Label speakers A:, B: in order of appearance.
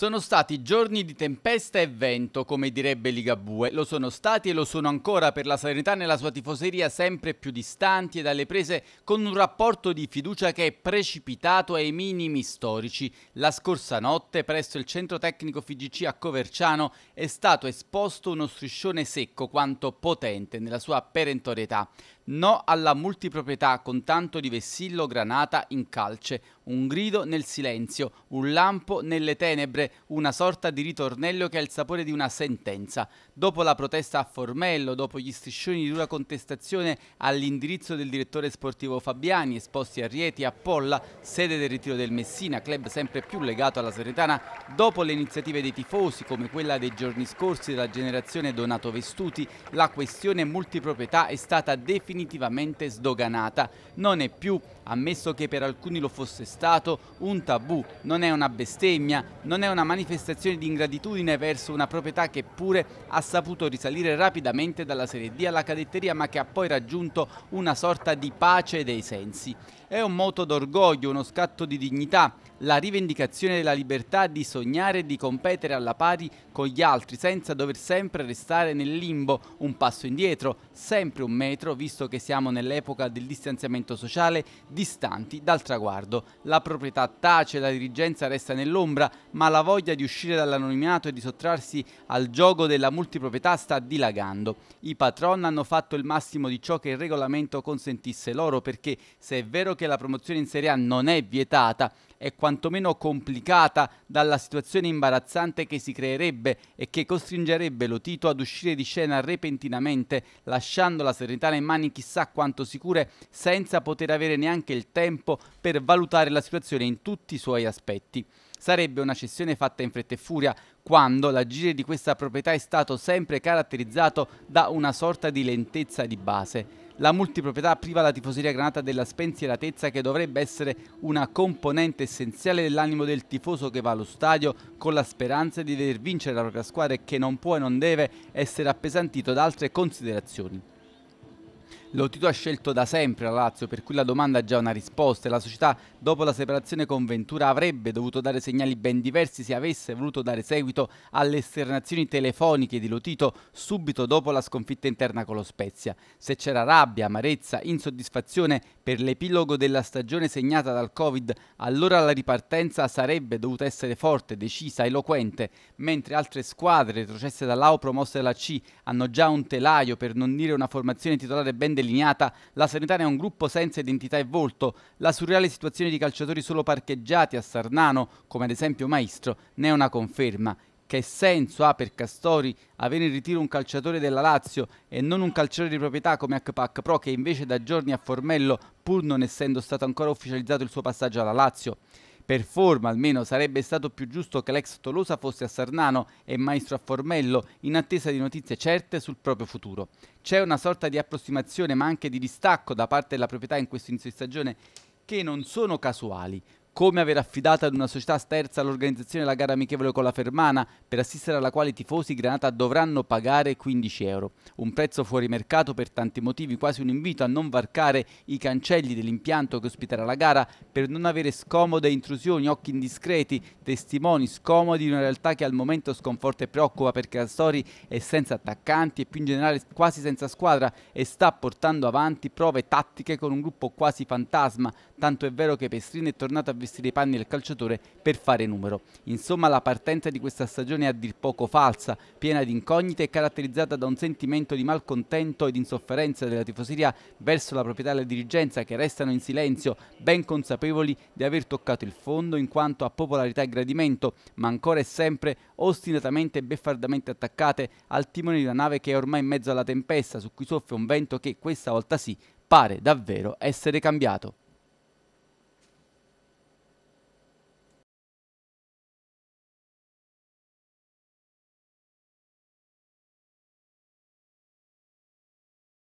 A: Sono stati giorni di tempesta e vento, come direbbe Ligabue. Lo sono stati e lo sono ancora per la serenità nella sua tifoseria sempre più distanti e dalle prese con un rapporto di fiducia che è precipitato ai minimi storici. La scorsa notte, presso il centro tecnico FGC a Coverciano, è stato esposto uno striscione secco quanto potente nella sua perentorietà. No alla multiproprietà con tanto di vessillo granata in calce, un grido nel silenzio, un lampo nelle tenebre, una sorta di ritornello che ha il sapore di una sentenza. Dopo la protesta a Formello, dopo gli striscioni di dura contestazione all'indirizzo del direttore sportivo Fabiani, esposti a Rieti e a Polla, sede del ritiro del Messina, club sempre più legato alla Seretana, dopo le iniziative dei tifosi come quella dei giorni scorsi della generazione Donato Vestuti, la questione multiproprietà è stata definitiva definitivamente sdoganata. Non è più, ammesso che per alcuni lo fosse stato, un tabù, non è una bestemmia, non è una manifestazione di ingratitudine verso una proprietà che pure ha saputo risalire rapidamente dalla Serie D alla cadetteria ma che ha poi raggiunto una sorta di pace dei sensi. È un moto d'orgoglio, uno scatto di dignità, la rivendicazione della libertà di sognare e di competere alla pari con gli altri senza dover sempre restare nel limbo, un passo indietro, sempre un metro visto visto che siamo nell'epoca del distanziamento sociale, distanti dal traguardo. La proprietà tace, la dirigenza resta nell'ombra, ma la voglia di uscire dall'anonimato e di sottrarsi al gioco della multiproprietà sta dilagando. I patron hanno fatto il massimo di ciò che il regolamento consentisse loro perché se è vero che la promozione in Serie A non è vietata, è quantomeno complicata dalla situazione imbarazzante che si creerebbe e che costringerebbe Lotito ad uscire di scena repentinamente, lasciando la Serenità nelle mani chissà quanto sicure, senza poter avere neanche il tempo per valutare la situazione in tutti i suoi aspetti sarebbe una cessione fatta in fretta e furia, quando l'agire di questa proprietà è stato sempre caratterizzato da una sorta di lentezza di base. La multiproprietà priva la tifoseria granata della spensieratezza che dovrebbe essere una componente essenziale dell'animo del tifoso che va allo stadio con la speranza di veder vincere la propria squadra e che non può e non deve essere appesantito da altre considerazioni. Lotito ha scelto da sempre la Lazio, per cui la domanda ha già una risposta e la società, dopo la separazione con Ventura, avrebbe dovuto dare segnali ben diversi se avesse voluto dare seguito alle esternazioni telefoniche di Lotito subito dopo la sconfitta interna con lo Spezia. Se c'era rabbia, amarezza, insoddisfazione per l'epilogo della stagione segnata dal Covid, allora la ripartenza sarebbe dovuta essere forte, decisa, eloquente, mentre altre squadre retrocesse dall'AO promosse dalla C hanno già un telaio per non dire una formazione titolare ben definita delineata, la Sanitana è un gruppo senza identità e volto, la surreale situazione di calciatori solo parcheggiati a Sarnano, come ad esempio Maestro, ne è una conferma. Che senso ha per Castori avere in ritiro un calciatore della Lazio e non un calciatore di proprietà come Akpak Pro che invece da giorni a Formello pur non essendo stato ancora ufficializzato il suo passaggio alla Lazio? Per forma almeno sarebbe stato più giusto che l'ex Tolosa fosse a Sarnano e Maestro a Formello in attesa di notizie certe sul proprio futuro. C'è una sorta di approssimazione ma anche di distacco da parte della proprietà in questo inizio di stagione che non sono casuali come aver affidato ad una società sterza l'organizzazione della gara amichevole con la Fermana, per assistere alla quale i tifosi Granata dovranno pagare 15 euro. Un prezzo fuori mercato per tanti motivi, quasi un invito a non varcare i cancelli dell'impianto che ospiterà la gara, per non avere scomode intrusioni, occhi indiscreti, testimoni scomodi di una realtà che al momento sconforta e preoccupa perché la Story è senza attaccanti e più in generale quasi senza squadra e sta portando avanti prove tattiche con un gruppo quasi fantasma, tanto è vero che Pestrini è tornato a vestire i panni del calciatore per fare numero. Insomma la partenza di questa stagione è a dir poco falsa, piena di incognite e caratterizzata da un sentimento di malcontento ed insofferenza della tifoseria verso la proprietà e la dirigenza che restano in silenzio, ben consapevoli di aver toccato il fondo in quanto a popolarità e gradimento, ma ancora e sempre ostinatamente e beffardamente attaccate al timone di una nave che è ormai in mezzo alla tempesta, su cui soffre un vento che questa volta sì pare davvero essere cambiato.